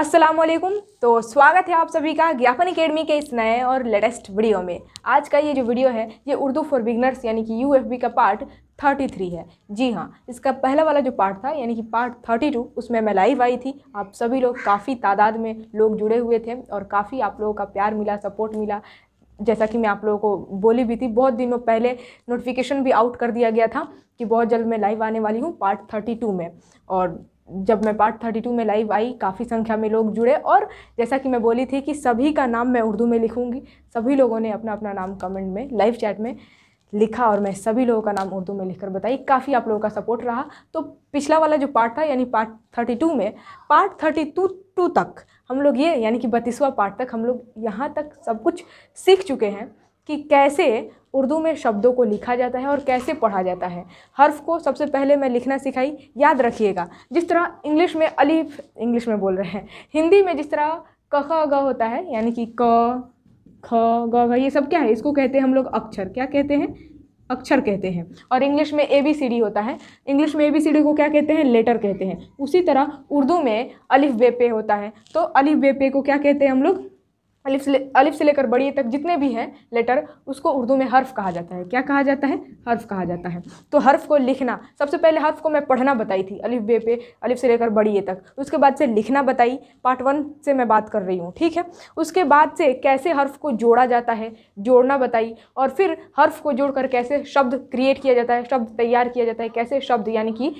असलम तो स्वागत है आप सभी का ज्ञापन अकेडमी के इस नए और लेटेस्ट वीडियो में आज का ये जो वीडियो है ये उर्दू फॉर बिगनर्स यानी कि यू का पार्ट 33 है जी हाँ इसका पहला वाला जो पार्ट था यानी कि पार्ट 32 उसमें मैं लाइव आई थी आप सभी लोग काफ़ी तादाद में लोग जुड़े हुए थे और काफ़ी आप लोगों का प्यार मिला सपोर्ट मिला जैसा कि मैं आप लोगों को बोली भी थी बहुत दिनों पहले नोटिफिकेशन भी आउट कर दिया गया था कि बहुत जल्द मैं लाइव आने वाली हूँ पार्ट 32 में और जब मैं पार्ट थर्टी टू में लाइव आई काफ़ी संख्या में लोग जुड़े और जैसा कि मैं बोली थी कि सभी का नाम मैं उर्दू में लिखूंगी सभी लोगों ने अपना अपना नाम कमेंट में लाइव चैट में लिखा और मैं सभी लोगों का नाम उर्दू में लिखकर बताई काफ़ी आप लोगों का सपोर्ट रहा तो पिछला वाला जो पार्ट था यानी पार्ट थर्टी टू में पार्ट थर्टी टू टू तक हम लोग ये यानी कि बत्तीसवा पार्ट तक हम लोग यहाँ तक सब कुछ सीख चुके हैं कि कैसे उर्दू में शब्दों को लिखा जाता है और कैसे पढ़ा जाता है हर्फ को सबसे पहले मैं लिखना सिखाई याद रखिएगा जिस तरह इंग्लिश में अलीफ इंग्लिश में बोल रहे हैं हिंदी में जिस तरह क ख ग होता है यानी कि क ख ग ग ये सब क्या है इसको कहते हैं हम लोग अक्षर क्या कहते हैं अक्षर कहते हैं और इंग्लिश में ए बी सी डी होता है इंग्लिश में ए बी सी डी को क्या कहते हैं लेटर कहते हैं उसी तरह उर्दू में अलिफ बे पे होता है तो अलिफ बे पे को क्या कहते हैं हम लोग अलिफ से अलिफ से लेकर बड़ी तक जितने भी हैं लेटर उसको उर्दू में हर्फ कहा जाता है क्या कहा जाता है हर्फ कहा जाता है तो हर्फ को लिखना सबसे पहले हर्फ को मैं पढ़ना बताई थी अलिफ बे पे अलिफ से लेकर बड़ी तक उसके बाद से लिखना बताई पार्ट वन से मैं बात कर रही हूँ ठीक है उसके बाद से कैसे हर्फ को जोड़ा जाता है जोड़ना बताई और फिर हर्फ को जोड़ कैसे शब्द क्रिएट किया जाता है शब्द तैयार किया जाता है कैसे शब्द यानी कि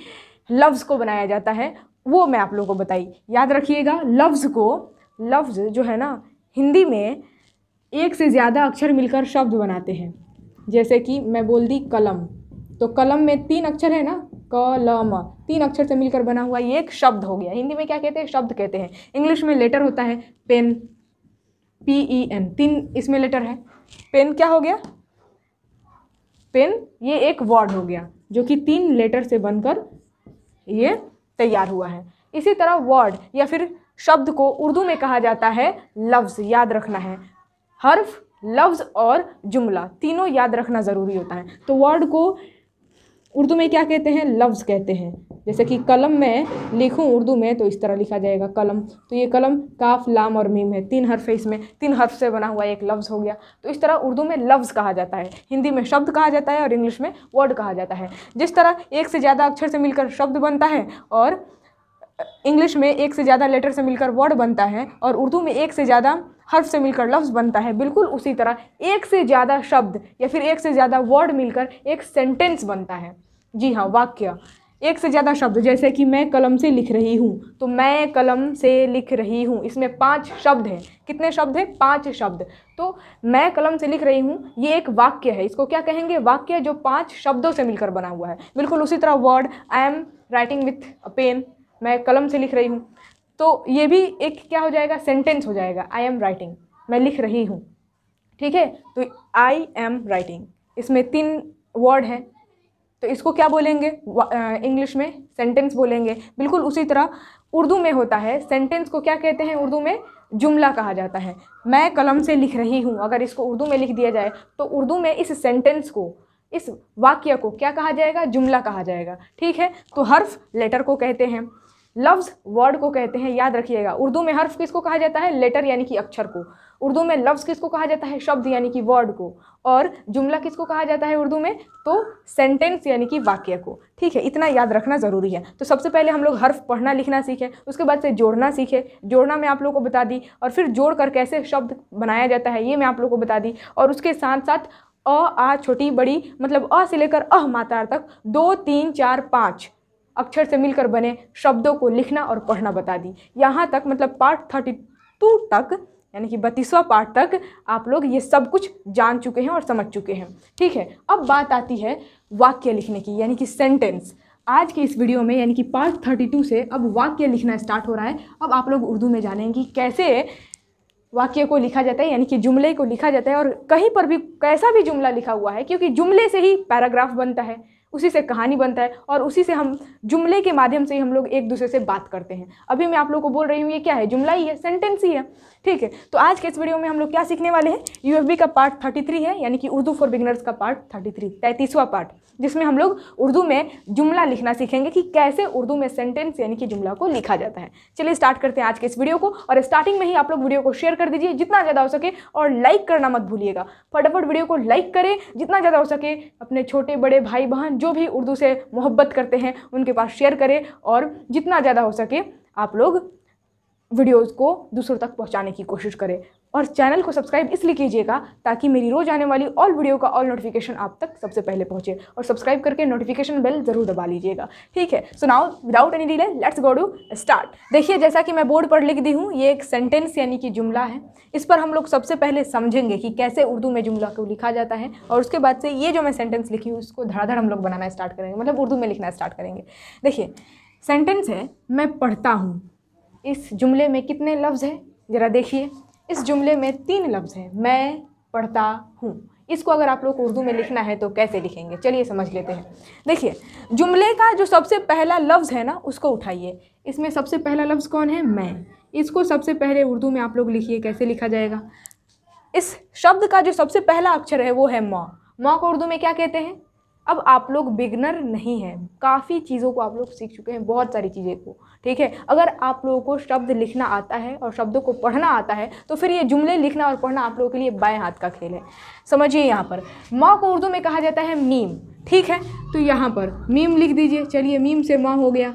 लफ्ज़ को बनाया जाता है वो मैं आप लोगों को बताई याद रखिएगा लफ्ज़ को लफ्ज़ जो है ना हिंदी में एक से ज़्यादा अक्षर मिलकर शब्द बनाते हैं जैसे कि मैं बोल दी कलम तो कलम में तीन अक्षर है ना कलम तीन अक्षर से मिलकर बना हुआ ये एक शब्द हो गया हिंदी में क्या कहते हैं शब्द कहते हैं इंग्लिश में लेटर होता है पेन पी ई एन तीन इसमें लेटर है पेन क्या हो गया पेन ये एक वर्ड हो गया जो कि तीन लेटर से बनकर ये तैयार हुआ है इसी तरह वर्ड या फिर शब्द को उर्दू में कहा जाता है लफ्ज़ याद रखना है हर्फ लफ्ज़ और जुमला तीनों याद रखना ज़रूरी होता है तो वर्ड को उर्दू में क्या कहते हैं लफ्ज़ कहते हैं जैसे कि कलम में लिखूं उर्दू में तो इस तरह लिखा जाएगा कलम तो ये कलम काफ लाम और मीम है तीन हर्फ है इसमें तीन हर्फ से बना हुआ एक लफ्ज़ हो गया तो इस तरह उर्दू में लफ्ज़ कहा जाता है हिंदी में शब्द कहा जाता है और इंग्लिश में वर्ड कहा जाता है जिस तरह एक से ज़्यादा अक्षर से मिलकर शब्द बनता है और इंग्लिश में एक से ज़्यादा लेटर से मिलकर वर्ड बनता है और उर्दू में एक से ज़्यादा हर्फ से मिलकर लफ्ज़ बनता है बिल्कुल उसी तरह एक से ज़्यादा शब्द या फिर एक से ज़्यादा वर्ड मिलकर एक सेंटेंस बनता है जी हाँ वाक्य एक से ज़्यादा शब्द जैसे कि मैं कलम से लिख रही हूँ तो मैं कलम से लिख रही हूँ इसमें पांच शब्द हैं कितने शब्द हैं पांच शब्द तो मैं कलम से लिख रही हूँ ये एक वाक्य है इसको क्या कहेंगे वाक्य जो पांच शब्दों से मिलकर बना हुआ है बिल्कुल उसी तरह word I am writing with a pen मैं कलम से लिख रही हूँ तो ये भी एक क्या हो जाएगा सेंटेंस हो जाएगा आई एम राइटिंग मैं लिख रही हूँ ठीक है तो आई एम राइटिंग इसमें तीन वर्ड हैं तो इसको क्या बोलेंगे इंग्लिश में सेंटेंस बोलेंगे बिल्कुल उसी तरह उर्दू में होता है सेंटेंस को क्या कहते हैं उर्दू में जुमला कहा जाता है मैं कलम से लिख रही हूँ अगर इसको उर्दू में लिख दिया जाए तो उर्दू में इस सेंटेंस को इस वाक्य को क्या कहा जाएगा जुमला कहा जाएगा ठीक है तो हर्फ लेटर को कहते हैं लफ्ज़ वर्ड को कहते हैं याद रखिएगा उर्दू में हर्फ किसको कहा जाता है लेटर यानी कि अक्षर को उर्दू में लफ्ज़ किसको कहा जाता है शब्द यानी कि वर्ड को और जुमला किसको कहा जाता है उर्दू में तो सेंटेंस यानी कि वाक्य को ठीक है इतना याद रखना ज़रूरी है तो सबसे पहले हम लोग हर्फ पढ़ना लिखना सीखें उसके बाद से जोड़ना सीखें जोड़ना मैं आप लोग को बता दी और फिर जोड़ कर कैसे शब्द बनाया जाता है ये मैं आप लोग को बता दी और उसके साथ साथ अ आ छोटी बड़ी मतलब अ से लेकर अह मात्रा तक दो तीन चार पाँच अक्षर से मिलकर बने शब्दों को लिखना और पढ़ना बता दी यहाँ तक मतलब पार्ट थर्टी टू तक यानी कि बत्तीसवा पार्ट तक आप लोग ये सब कुछ जान चुके हैं और समझ चुके हैं ठीक है अब बात आती है वाक्य लिखने की यानी कि सेंटेंस आज के इस वीडियो में यानी कि पार्ट थर्टी टू से अब वाक्य लिखना स्टार्ट हो रहा है अब आप लोग उर्दू में जानेंगे कि कैसे वाक्य को लिखा जाता है यानी कि जुमले को लिखा जाता है और कहीं पर भी कैसा भी जुमला लिखा हुआ है क्योंकि जुमले से ही पैराग्राफ बनता है उसी से कहानी बनता है और उसी से हम जुमले के माध्यम से ही हम लोग एक दूसरे से बात करते हैं अभी मैं आप लोग को बोल रही हूँ ये क्या है जुमला ही है सेंटेंस ही है ठीक है तो आज के इस वीडियो में हम लोग क्या सीखने वाले हैं यू का पार्ट थर्टी है यानी कि उर्दू फॉर बिगनर्स का पार्ट थ्री तैतीसवा पार्ट जिसमें हम लोग उर्दू में जुमला लिखना सीखेंगे कि कैसे उर्दू में सेंटेंस यानी कि जुमला को लिखा जाता है चलिए स्टार्ट करते हैं आज के इस वीडियो को और स्टार्टिंग में ही आप लोग वीडियो को शेयर कर दीजिए जितना ज़्यादा हो सके और लाइक करना मत भूलिएगा फटाफट वीडियो को लाइक करें जितना ज़्यादा हो सके अपने छोटे बड़े भाई बहन जो भी उर्दू से मोहब्बत करते हैं उनके पास शेयर करें और जितना ज़्यादा हो सके आप लोग वीडियोस को दूसरों तक पहुंचाने की कोशिश करें और चैनल को सब्सक्राइब इसलिए कीजिएगा ताकि मेरी रोज़ आने वाली ऑल वीडियो का ऑल नोटिफिकेशन आप तक सबसे पहले पहुंचे और सब्सक्राइब करके नोटिफिकेशन बेल ज़रूर दबा लीजिएगा ठीक है so now without any delay let's go to start देखिए जैसा कि मैं बोर्ड पर लिख दी हूँ ये एक सेंटेंस यानी कि जुमला है इस पर हम लोग सबसे पहले समझेंगे कि कैसे उर्दू में जुमला को लिखा जाता है और उसके बाद से ये जो मैं सेंटेंस लिखी हूँ उसको धड़ाधड़ हम लोग बनाना स्टार्ट करेंगे मतलब उर्दू में लिखना स्टार्ट करेंगे देखिए सेंटेंस है मैं पढ़ता हूँ इस जुमले में कितने लफ्ज़ हैं ज़रा देखिए इस जुमले में तीन लफ्ज़ हैं मैं पढ़ता हूँ इसको अगर आप लोग उर्दू में लिखना है तो कैसे लिखेंगे चलिए समझ लेते हैं देखिए जुमले का जो सबसे पहला लफ्ज़ है ना उसको उठाइए इसमें सबसे पहला लफ्ज़ कौन है मैं इसको सबसे पहले उर्दू में आप लोग लिखिए कैसे लिखा जाएगा इस शब्द का जो सबसे पहला अक्षर है वो है मौ मौ को उर्दू में क्या कहते हैं अब आप लोग बिगनर नहीं हैं काफ़ी चीज़ों को आप लोग सीख चुके हैं बहुत सारी चीज़ें को ठीक है अगर आप लोगों को शब्द लिखना आता है और शब्दों को पढ़ना आता है तो फिर ये जुमले लिखना और पढ़ना आप लोगों के लिए बाएं हाथ का खेल है समझिए यहाँ पर माँ को उर्दू में कहा जाता है मीम ठीक है तो यहाँ पर मीम लिख दीजिए चलिए मीम से माँ हो गया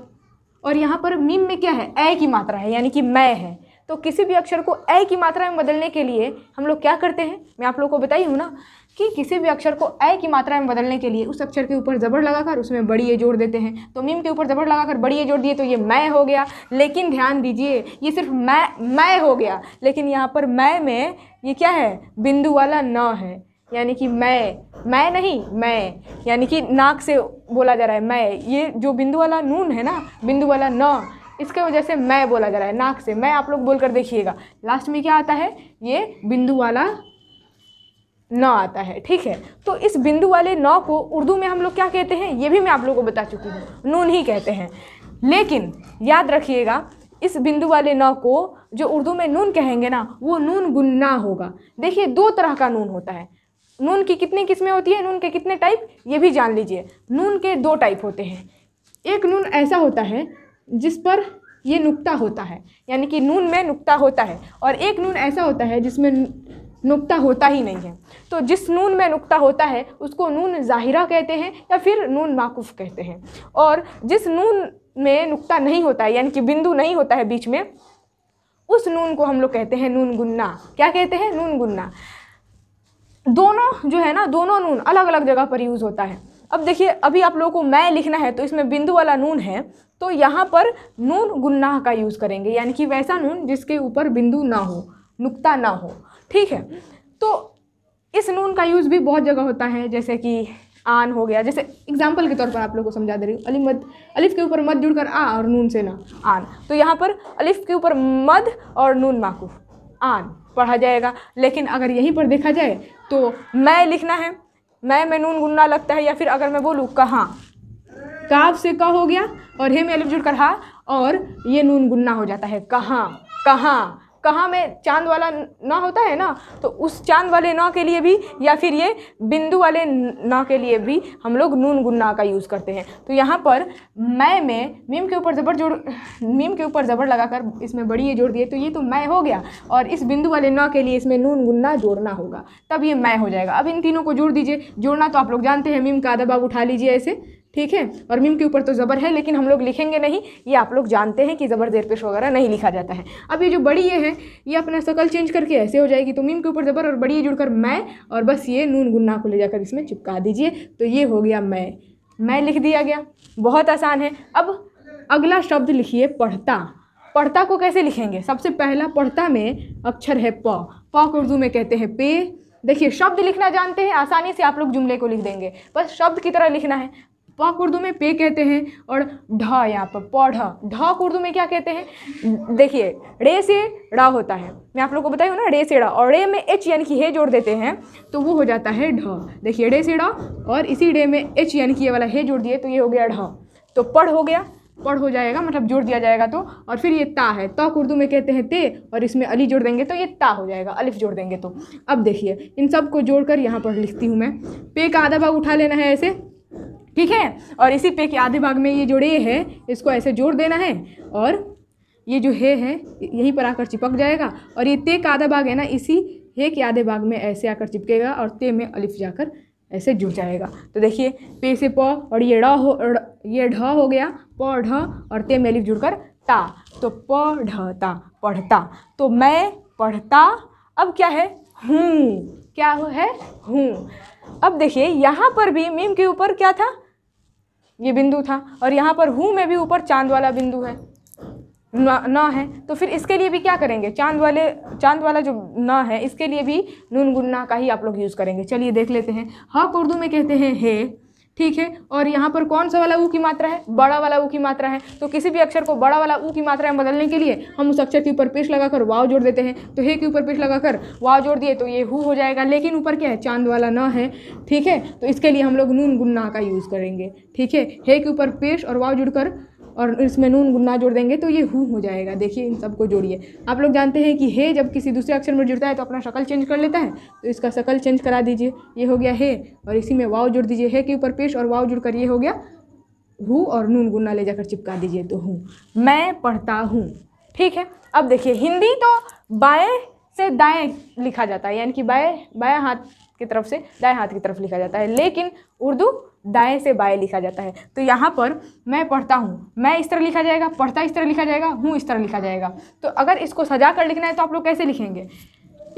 और यहाँ पर मीम में क्या है ए की मात्रा है यानी कि मैं है तो किसी भी अक्षर को ए की मात्रा में बदलने के लिए हम लोग क्या करते हैं मैं आप लोग को बताई हूँ ना कि किसी भी अक्षर को ए की मात्रा में बदलने के लिए उस अक्षर के ऊपर ज़बर लगाकर उसमें बड़ी ए जोड़ देते हैं तो मीम के ऊपर ज़बर लगाकर बड़ी ए जोड़ दिए तो ये मैं हो गया लेकिन ध्यान दीजिए ये सिर्फ मैं मैं हो गया लेकिन यहाँ पर मैं में ये क्या है बिंदु वाला न है यानी कि मैं मैं नहीं मैं यानी कि नाक से बोला जा रहा है मैं ये जो बिंदु वाला नून है ना बिंदु वाला न इसके वजह से मैं बोला जा रहा है नाक से मैं आप लोग बोल कर देखिएगा लास्ट में क्या आता है ये बिंदु वाला न आता है ठीक है तो इस बिंदु वाले नौ को उर्दू में हम लोग क्या कहते हैं ये भी मैं आप लोगों को बता चुकी हूँ नून ही कहते हैं लेकिन याद रखिएगा इस बिंदु वाले नौ को जो उर्दू में नून कहेंगे ना वो नून गुन्ना होगा देखिए दो तरह का नून होता है नून की कितनी किस्में होती है नून के कितने टाइप ये भी जान लीजिए नून के दो टाइप होते हैं एक नून ऐसा होता है जिस पर ये नुक्ता होता है यानी कि नून में नुक्ता होता है और एक नून ऐसा होता है जिसमें नुक्ता होता ही नहीं है तो जिस नून में नुक्ता होता है उसको नून ज़ाहिरा कहते हैं या फिर नून माकूफ़ कहते हैं और जिस नून में नुक्ता नहीं होता है यानी कि बिंदु नहीं होता है बीच में उस नून को हम लोग कहते हैं नून गुन्ना क्या कहते हैं नून गुन्ना दोनों जो है ना दोनों नून अलग अलग जगह पर यूज़ होता है अब देखिए अभी आप लोगों को मैं लिखना है तो इसमें बिंदु वाला नून है तो यहाँ पर नून गुन्ना का यूज़ करेंगे यानी कि वैसा नून जिसके ऊपर बिंदु ना हो नुक्ता ना हो ठीक है तो इस नून का यूज़ भी बहुत जगह होता है जैसे कि आन हो गया जैसे एग्जाम्पल के तौर पर आप लोगों को समझा दे रही हूँ अलिफ मद अलिफ के ऊपर मद जुड़कर आ और नून से ना आन तो यहाँ पर अलिफ के ऊपर मद और नून माकूफ आन पढ़ा जाएगा लेकिन अगर यहीं पर देखा जाए तो मैं लिखना है मैं में नून गुन्ना लगता है या फिर अगर मैं बोलूँ कहाँ काफ से का हो गया और हे में अलिफ जुड़कर हा और ये नून गुन्ना हो जाता है कहाँ कहाँ कहाँ में चांद वाला ना होता है ना तो उस चांद वाले ना के लिए भी या फिर ये बिंदु वाले ना के लिए भी हम लोग नून गुन्ना का यूज़ करते हैं तो यहाँ पर मैं में मीम के ऊपर ज़बर जोड़ मीम के ऊपर ज़बर लगाकर इसमें बड़ी ये जोड़ दिए तो ये तो मैं हो गया और इस बिंदु वाले ना के लिए इसमें नून गुन्ना जोड़ना होगा तब ये मैं हो जाएगा अब इन तीनों को जोड़ दीजिए जोड़ना तो आप लोग जानते हैं मीम का अदब आप उठा लीजिए ऐसे ठीक है और मीम के ऊपर तो ज़बर है लेकिन हम लोग लिखेंगे नहीं ये आप लोग जानते हैं कि ज़बर देर पेश वगैरह नहीं लिखा जाता है अब ये जो बड़ी ये है ये अपना शकल चेंज करके ऐसे हो जाएगी तो मीम के ऊपर ज़बर और बड़ी जुड़कर मैं और बस ये नून गुन्ना को ले जाकर इसमें चिपका दीजिए तो ये हो गया मैं मैं लिख दिया गया बहुत आसान है अब अगला शब्द लिखिए पढ़ता पढ़ता को कैसे लिखेंगे सबसे पहला पढ़ता में अक्षर है प प को उर्दू में कहते हैं पे देखिए शब्द लिखना जानते हैं आसानी से आप लोग जुमले को लिख देंगे बस शब्द की तरह लिखना है पाक उर्दू में पे कहते हैं और ढ यहाँ पर पौधा ढ उर्दू में क्या कहते हैं देखिए रे से ड़ा होता है मैं आप लोग को बताई हूँ ना रे से ड़ा और रे में एच यन कि हे जोड़ देते हैं तो वो हो जाता है ढ देखिए रे से ड़ा और इसी रे में एच यन कि ये वाला हे जोड़ दिए तो ये हो गया ढ तो पढ़ हो गया पढ़ हो जाएगा मतलब जोड़ दिया जाएगा तो और फिर ये ता है तो उर्दू में कहते हैं ते और इसमें अली जोड़ देंगे तो ये ता हो जाएगा अलिफ जोड़ देंगे तो अब देखिए इन सब को जोड़कर यहाँ पर लिखती हूँ मैं पे का आधा भाग उठा लेना है ऐसे ठीक है और इसी पे के आधे भाग में ये जो रे है इसको ऐसे जोड़ देना है और ये जो हे है यहीं पर आकर चिपक जाएगा और ये ते का आधा भाग है ना इसी हे के आधे भाग में ऐसे आकर चिपकेगा और ते में अलिफ जाकर ऐसे जुड़ जाएगा तो देखिए पे से प और ये ढ हो ये ढ हो गया प ढ और ते में अलिफ जुड़कर ता तो प ढता पढ़ता तो मैं पढ़ता अब क्या है हूँ क्या हो है हूँ अब देखिए यहाँ पर भी मीम के ऊपर क्या था ये बिंदु था और यहाँ पर हूँ में भी ऊपर चांद वाला बिंदु है न है तो फिर इसके लिए भी क्या करेंगे चांद वाले चांद वाला जो न है इसके लिए भी नून गुन्ना का ही आप लोग यूज़ करेंगे चलिए देख लेते हैं हक उर्दू में कहते हैं हे ठीक है और यहाँ पर कौन सा वाला ऊ की मात्रा है बड़ा वाला ऊ की मात्रा है तो किसी भी अक्षर को बड़ा वाला ऊ की मात्रा में बदलने के लिए हम उस अक्षर के ऊपर पेश लगाकर वाव जोड़ देते हैं तो हे के ऊपर पेश लगाकर वाव जोड़ दिए तो ये हु हो जाएगा लेकिन ऊपर क्या है चांद वाला न है ठीक है तो इसके लिए हम लोग नून गुन्ना का यूज़ करेंगे ठीक है हे के ऊपर पेश और वाव जुड़कर और इसमें नून गुन्ना जोड़ देंगे तो ये हु हो जाएगा देखिए इन सबको जोड़िए आप लोग जानते हैं कि हे जब किसी दूसरे अक्षर में जुड़ता है तो अपना शक्ल चेंज कर लेता है तो इसका शक्ल चेंज करा दीजिए ये हो गया हे और इसी में वाव जुड़ दीजिए हे के ऊपर पेश और वाव जुड़ कर ये हो गया हु और नून गुन्ना ले जाकर चिपका दीजिए तो हूँ मैं पढ़ता हूँ ठीक है अब देखिए हिंदी तो बाएँ से दाएँ लिखा जाता है यानी कि बाएँ बाएँ हाथ की तरफ से दाएँ हाथ की तरफ लिखा जाता है लेकिन उर्दू दाएँ से बाएँ लिखा जाता है तो यहाँ पर मैं पढ़ता हूँ मैं इस तरह लिखा जाएगा पढ़ता इस तरह लिखा जाएगा हूँ इस तरह लिखा जाएगा तो अगर इसको सजा कर लिखना है तो आप लोग कैसे लिखेंगे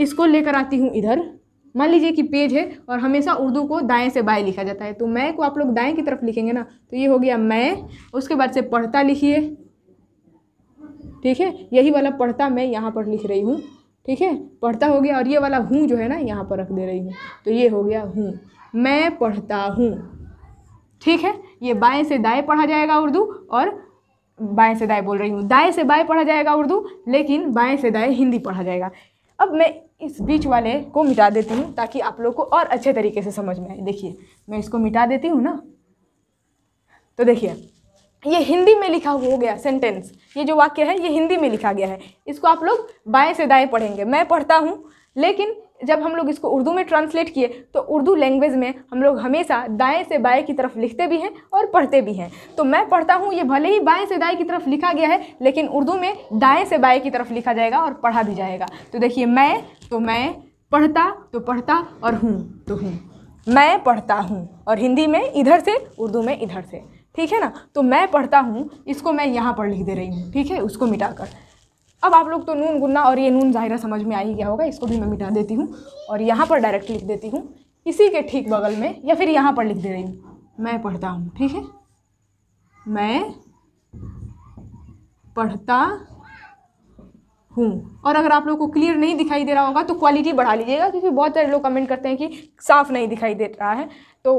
इसको लेकर आती हूँ इधर मान लीजिए कि पेज है और हमेशा उर्दू को दाएँ से बाएँ लिखा जाता है तो मैं को आप लोग दाएँ की तरफ लिखेंगे ना तो ये हो गया मैं उसके बाद से पढ़ता लिखिए ठीक है यही वाला पढ़ता मैं यहाँ पर लिख रही हूँ ठीक है पढ़ता हो गया और ये वाला हूँ जो है ना यहाँ पर रख दे रही हूँ तो ये हो गया हूँ मैं पढ़ता हूँ ठीक है ये बाएं से दाएं पढ़ा जाएगा उर्दू और बाएं से दाएं बोल रही हूँ दाएं से बाएं पढ़ा जाएगा उर्दू लेकिन बाएं से दाएं हिंदी पढ़ा जाएगा अब मैं इस बीच वाले को मिटा देती हूँ ताकि आप लोग को और अच्छे तरीके से समझ में आए देखिए मैं इसको मिटा देती हूँ ना तो देखिए ये हिंदी में लिखा हो गया सेंटेंस ये जो वाक्य है ये हिंदी में लिखा गया है इसको आप लोग बाएँ से दाएँ पढ़ेंगे मैं पढ़ता हूँ लेकिन जब हम लोग इसको उर्दू में ट्रांसलेट किए तो उर्दू लैंग्वेज में हम लोग हमेशा दाएं से बाएं की तरफ लिखते भी हैं और पढ़ते भी हैं तो मैं पढ़ता हूँ ये भले ही बाएं से दाएं की तरफ लिखा गया है लेकिन उर्दू में दाएं से बाएं की तरफ लिखा जाएगा और पढ़ा भी जाएगा तो देखिए मैं तो मैं पढ़ता तो पढ़ता और हूँ तो हूँ मैं पढ़ता हूँ और हिंदी में इधर से उर्दू में इधर से ठीक है ना तो मैं पढ़ता हूँ इसको मैं यहाँ पर लिख दे रही हूँ ठीक है उसको मिटाकर अब आप लोग तो नून गुन्ना और ये नून ज़ाहिरा समझ में आ ही गया होगा इसको भी मैं मिटा देती हूँ और यहाँ पर डायरेक्ट लिख देती हूँ इसी के ठीक बगल में या फिर यहाँ पर लिख दे रही हूँ मैं पढ़ता हूँ ठीक है मैं पढ़ता हूँ और अगर आप लोग को क्लियर नहीं दिखाई दे रहा होगा तो क्वालिटी बढ़ा लीजिएगा क्योंकि बहुत सारे लोग कमेंट करते हैं कि साफ़ नहीं दिखाई दे रहा है तो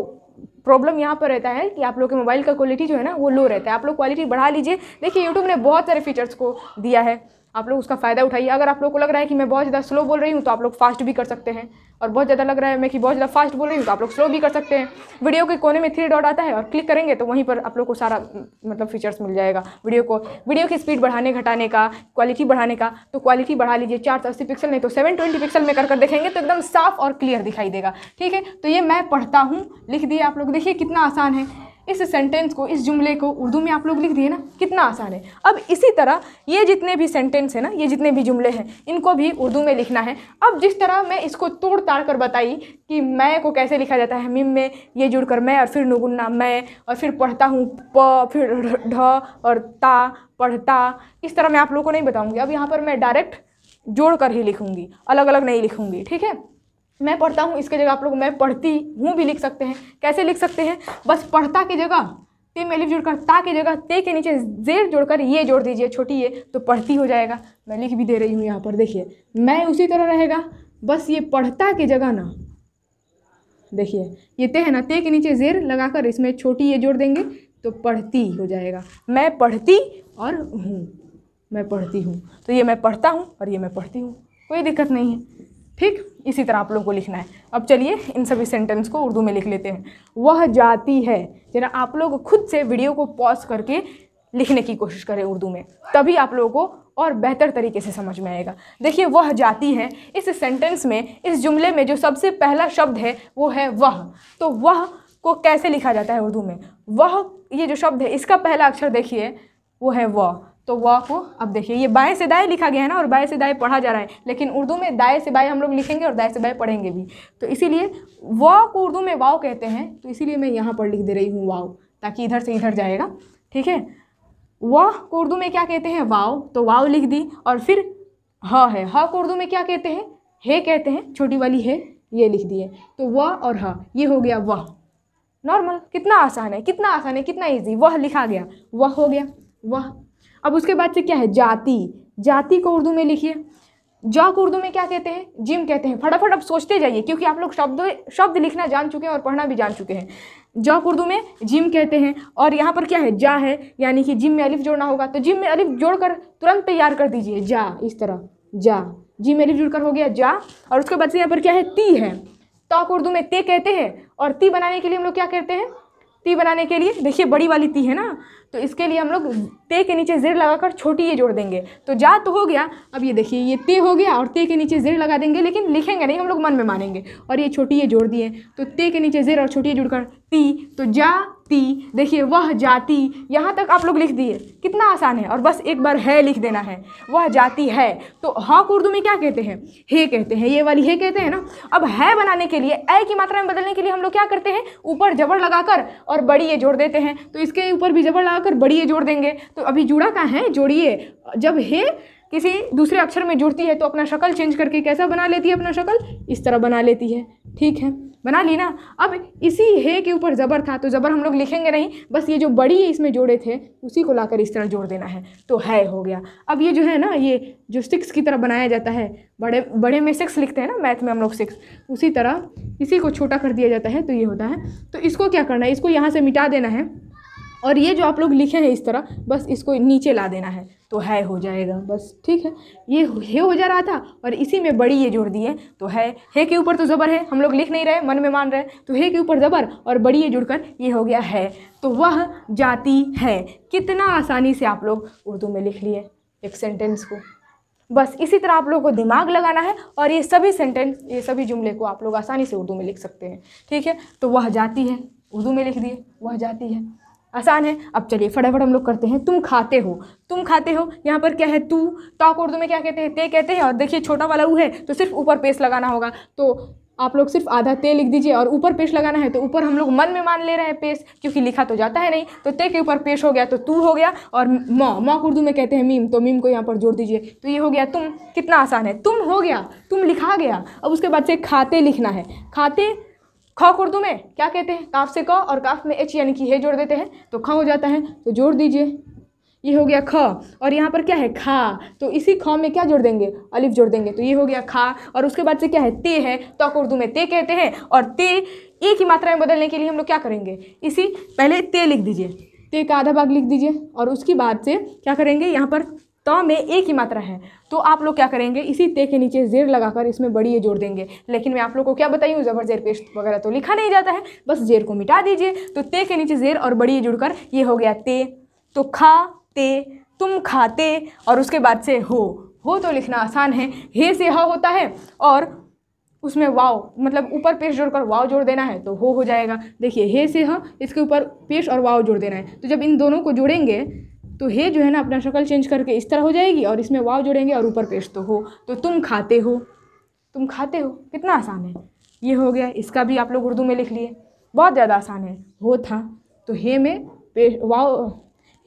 प्रॉब्लम यहाँ पर रहता है कि आप लोग के मोबाइल का क्वालिटी जो है ना वो लो रहता है आप लोग क्वालिटी बढ़ा लीजिए देखिए यूट्यूब ने बहुत सारे फीचर्स को दिया है आप लोग उसका फ़ायदा उठाइए अगर आप लोग को लग रहा है कि मैं बहुत ज़्यादा स्लो बोल रही हूँ तो आप लोग फास्ट भी कर सकते हैं और बहुत ज़्यादा लग रहा है मैं कि बहुत ज़्यादा फास्ट बोल रही हूँ तो आप लोग स्लो भी कर सकते हैं वीडियो के कोने में थ्री डॉट आता है और क्लिक करेंगे तो वहीं पर आप लोग को सारा मतलब फीचर्स मिल जाएगा वीडियो को वीडियो की स्पीड बढ़ाने घटाने का क्वालिटी बढ़ाने का तो क्वालिटी बढ़ा लीजिए चार सौ अस्सी पिक्सल नहीं तो सेवन ट्वेंटी पिक्सल में कर कर देखेंगे तो एकदम साफ और क्लियर दिखाई देगा ठीक है तो ये मैं पढ़ता हूँ लिख दिए आप लोग देखिए कितना आसान है इस सेंटेंस को इस जुमले को उर्दू में आप लोग लिख दिए ना कितना आसान है अब इसी तरह ये जितने भी सेंटेंस है ना ये जितने भी जुमले हैं इनको भी उर्दू में लिखना है अब जिस तरह मैं इसको तोड़ ताड़ कर बताई कि मैं को कैसे लिखा जाता है मिम में ये जुड़ कर मैं और फिर नुगुन्ना मैं और फिर पढ़ता हूँ प फिर ढ और ता पढ़ता इस तरह मैं आप लोगों को नहीं बताऊँगी अब यहाँ पर मैं डायरेक्ट जोड़ कर ही लिखूँगी अलग अलग नहीं लिखूँगी ठीक है मैं पढ़ता हूँ इसके जगह आप लोग मैं पढ़ती हूँ भी लिख सकते हैं कैसे लिख सकते हैं बस पढ़ता की जगह ते में लिफ जोड़कर ता की जगह ते के नीचे जेर जोड़कर ये जोड़ दीजिए छोटी ये तो पढ़ती हो जाएगा मैं लिख भी दे रही हूँ यहाँ पर देखिए मैं उसी तरह रहेगा बस ये पढ़ता की जगह ना देखिए ये ते है ना ते के नीचे जेर लगाकर इसमें छोटी ये जोड़ देंगे तो पढ़ती हो जाएगा मैं पढ़ती और हूँ मैं पढ़ती हूँ तो ये मैं पढ़ता हूँ और ये मैं पढ़ती हूँ कोई दिक्कत नहीं है ठीक इसी तरह आप लोगों को लिखना है अब चलिए इन सभी सेंटेंस को उर्दू में लिख लेते हैं वह जाती है जरा आप लोग खुद से वीडियो को पॉज करके लिखने की कोशिश करें उर्दू में तभी आप लोगों को और बेहतर तरीके से समझ में आएगा देखिए वह जाती है इस सेंटेंस में इस जुमले में जो सबसे पहला शब्द है वो है वह तो वह को कैसे लिखा जाता है उर्दू में वह ये जो शब्द है इसका पहला अक्षर देखिए वो है वह तो वाह को अब देखिए ये बाएँ से दाएँ लिखा गया है ना और बाएँ से दाएँ पढ़ा जा रहा है लेकिन उर्दू में दाएँ से बाएँ हम लोग लिखेंगे और दाएँ से बाएँ पढ़ेंगे भी तो इसीलिए वाह को उर्दू में वाव कहते हैं तो इसीलिए मैं यहाँ पर लिख दे रही हूँ वाव ताकि इधर से इधर जाएगा ठीक है वाह को उर्दू में क्या कहते हैं वाव तो वाव लिख दी और फिर ह है ह को उर्दू में क्या कहते हैं हे कहते हैं छोटी वाली है ये लिख दी है तो व और ह ये हो गया वह नॉर्मल कितना आसान है कितना आसान है कितना ईजी वह लिखा गया वह हो गया वह अब उसके बाद से क्या है जाति जाति को उर्दू में लिखिए जॉक उर्दू में क्या कहते हैं जिम कहते हैं फटाफट अब सोचते जाइए क्योंकि आप लोग शब्द शब्द लिखना जान चुके हैं और पढ़ना भी जान चुके हैं जॉक उर्दू में जिम कहते हैं और यहाँ पर क्या है जा है यानी कि जिम में अलिफ जोड़ना होगा तो जिम में अलिफ जोड़कर तुरंत तैयार कर दीजिए जा इस तरह जा जिम में अलिफ जुड़कर हो गया जा और उसके बाद से यहाँ पर क्या है ती है तो उर्दू में ते कहते हैं और ती बनाने के लिए हम लोग क्या कहते हैं ती बनाने के लिए देखिए बड़ी वाली ती है ना तो इसके लिए हम लोग ते के नीचे जेर लगाकर छोटी ये जोड़ देंगे तो जा तो हो गया अब ये देखिए ये ते हो गया और ते के नीचे जेर लगा देंगे लेकिन लिखेंगे नहीं हम लोग मन में मानेंगे और ये छोटी ये जोड़ दिए तो ते के नीचे जेर और छोटी जोड़कर ती तो जा ती देखिए वह जाति यहाँ तक आप लोग लिख दिए कितना आसान है और बस एक बार है लिख देना है वह जाति है तो हाँ उर्दू में क्या कहते हैं हे कहते हैं ये वाली हे कहते हैं ना अब है बनाने के लिए ए की मात्रा में बदलने के लिए हम लोग क्या करते हैं ऊपर जबड़ लगाकर और बड़ी ये जोड़ देते हैं तो इसके ऊपर भी जबड़ लगाकर बड़ी ये जोड़ देंगे तो अभी जुड़ा कहाँ है जोड़िए जब है किसी दूसरे अक्षर में जुड़ती है तो अपना शक्ल चेंज करके कैसा बना लेती है अपना शक्ल इस तरह बना लेती है ठीक है बना ली ना अब इसी हे के ऊपर ज़बर था तो ज़बर हम लोग लिखेंगे नहीं बस ये जो बड़ी इसमें जोड़े थे उसी को लाकर इस तरह जोड़ देना है तो है हो गया अब ये जो है ना ये जो सिक्स की तरह बनाया जाता है बड़े बड़े में सिक्स लिखते हैं ना मैथ में हम लोग सिक्स उसी तरह इसी को छोटा कर दिया जाता है तो ये होता है तो इसको क्या करना है इसको यहाँ से मिटा देना है और ये जो आप लोग लिखे हैं इस तरह बस इसको नीचे ला देना है तो है हो जाएगा बस ठीक है ये हे हो जा रहा था और इसी में बड़ी ये जोड़ दिए है तो है हे के ऊपर तो ज़बर है हम लोग लिख नहीं रहे मन में मान रहे तो हे के ऊपर ज़बर और बड़ी ये जुड़कर ये हो गया है तो वह जाती है कितना आसानी से आप लोग उर्दू में लिख लिए एक सेंटेंस को बस इसी तरह आप लोगों को दिमाग लगाना है और ये सभी सेंटेंस ये सभी जुमले को आप लोग आसानी से उर्दू में लिख सकते हैं ठीक है तो वह जाती है उर्दू में लिख दिए वह जाती है आसान है अब चलिए फटाफट हम लोग करते हैं तुम खाते हो तुम खाते हो यहाँ पर क्या है तू टॉक उर्दू में क्या कहते हैं ते कहते हैं और देखिए छोटा वाला ऊ है तो सिर्फ ऊपर पेस्ट लगाना होगा तो आप लोग सिर्फ आधा ते लिख दीजिए और ऊपर पेश लगाना है तो ऊपर हम लोग मन में मान ले रहे हैं पेश क्योंकि लिखा तो जाता है नहीं तो ते के ऊपर पेश हो गया तो तू हो गया और मौ मौ उर्दू में कहते हैं मीम तो मीम को यहाँ पर जोड़ दीजिए तो ये हो गया तुम कितना आसान है तुम हो गया तुम लिखा गया अब उसके बाद से खाते लिखना है खाते ख उर्दू में क्या कहते हैं काफ से क का और काफ में एच यानी कि हे जोड़ देते हैं तो ख हो जाता है तो जोड़ दीजिए ये हो गया ख और यहाँ पर क्या है खा तो इसी ख में क्या जोड़ देंगे अलिफ जोड़ देंगे तो ये हो गया खा और उसके बाद से क्या है ते है तो उर्दू में ते कहते हैं और ते ए की मात्रा में बदलने के लिए हम लोग क्या करेंगे इसी पहले ते लिख दीजिए ते का आधा भाग लिख दीजिए और उसके बाद से क्या करेंगे यहाँ पर में एक ही मात्रा है तो आप लोग क्या करेंगे इसी ते के नीचे जेर लगाकर इसमें बड़ी ये जोड़ देंगे लेकिन मैं आप लोग को क्या बताई हूँ ज़बर जेर पेस्ट वगैरह तो लिखा नहीं जाता है बस जेर को मिटा दीजिए तो ते के नीचे जेर और बड़ी ये जुड़कर ये हो गया ते तो खा ते तुम खाते और उसके बाद से हो हो तो लिखना आसान है हे से ह होता है और उसमें वाव मतलब ऊपर पेश जोड़कर वाव जोड़ देना है तो हो हो जाएगा देखिए हे से ह इसके ऊपर पेश और वाव जोड़ देना है तो जब इन दोनों को जोड़ेंगे तो हे जो है ना अपना शक्ल चेंज करके इस तरह हो जाएगी और इसमें वाव जोड़ेंगे और ऊपर पेश तो हो तो तुम खाते हो तुम खाते हो कितना आसान है ये हो गया इसका भी आप लोग उर्दू में लिख लिए बहुत ज़्यादा आसान है हो था तो हे में पेश वाव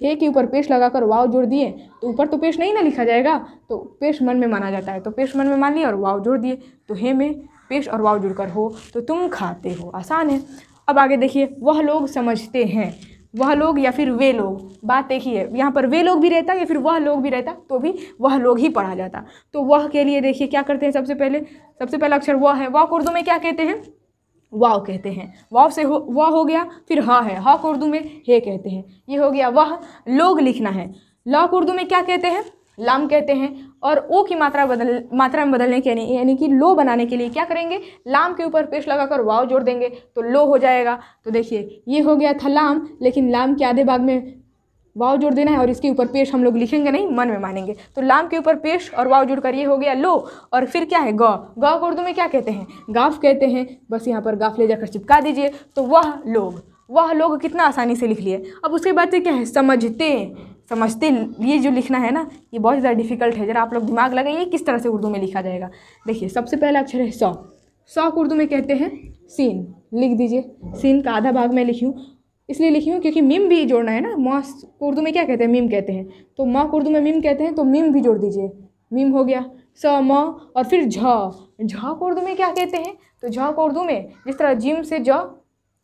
हे के ऊपर पेश लगाकर वाव जोड़ दिए तो ऊपर तो पेश नहीं ना लिखा जाएगा तो पेश मन में माना जाता है तो पेश मन में मान लिए और वाव जोड़ दिए तो हे में पेश और वाव जुड़कर हो तो तुम खाते हो आसान है अब आगे देखिए वह लोग समझते हैं वह लोग या फिर वे लोग बात एक ही है यहाँ पर वे लोग भी रहता या फिर वह लोग भी रहता तो भी वह लोग ही पढ़ा जाता तो वह के लिए देखिए क्या करते हैं सबसे पहले सबसे पहला अक्षर वह है वह उर्दू में क्या कहते हैं वाव कहते हैं वाव से हो वह हो गया फिर हा है हा उर्दू में हे कहते हैं ये हो गया वह लोग लिखना है लॉक उर्दू में क्या कहते हैं लाम कहते हैं और ओ की मात्रा बदल मात्रा में बदलने के लिए यानी कि लो बनाने के लिए क्या करेंगे लाम के ऊपर पेश लगाकर वाव जोड़ देंगे तो लो हो जाएगा तो देखिए ये हो गया था लाम लेकिन लाम के आधे भाग में वाव जोड़ देना है और इसके ऊपर पेश हम लोग लिखेंगे नहीं मन में मानेंगे तो लाम के ऊपर पेश और वाव जोड़ कर ये हो गया लो और फिर क्या है गौ गौ को उर्दू में क्या कहते हैं गाफ कहते हैं बस यहाँ पर गाफ ले जाकर चिपका दीजिए तो वह लोग वह लोग कितना आसानी से लिख लिए अब उसके बाद क्या है समझते तो समझते लिए जो लिखना है ना ये बहुत ज़्यादा डिफिकल्ट है जरा आप लोग दिमाग लगाइए किस तरह से उर्दू में लिखा जाएगा देखिए सबसे पहला अक्षर है सौ सौ उर्दू में कहते हैं सीन लिख दीजिए सीन का आधा भाग मैं लिखी हूँ इसलिए लिखी हूँ क्योंकि मिम भी जोड़ना है ना मॉस उर्दू में क्या कहते हैं मिम कहते हैं तो मॉ उर्दू में मिम कहते हैं तो मिम भी जोड़ दीजिए मिम हो गया स म और फिर झ झ को उर्दू में क्या कहते हैं तो झ को उर्दू में जिस तरह जिम से ज